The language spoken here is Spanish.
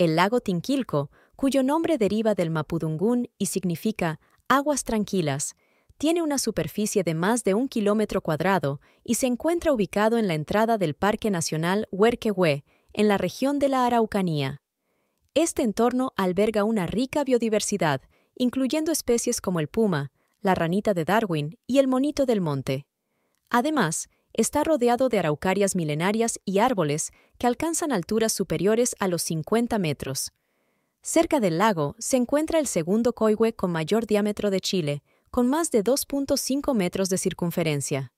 El lago Tinquilco, cuyo nombre deriva del mapudungún y significa aguas tranquilas, tiene una superficie de más de un kilómetro cuadrado y se encuentra ubicado en la entrada del Parque Nacional Huerquehue, en la región de la Araucanía. Este entorno alberga una rica biodiversidad, incluyendo especies como el puma, la ranita de Darwin y el monito del monte. Además, está rodeado de araucarias milenarias y árboles que alcanzan alturas superiores a los 50 metros. Cerca del lago se encuentra el segundo coihue con mayor diámetro de Chile, con más de 2.5 metros de circunferencia.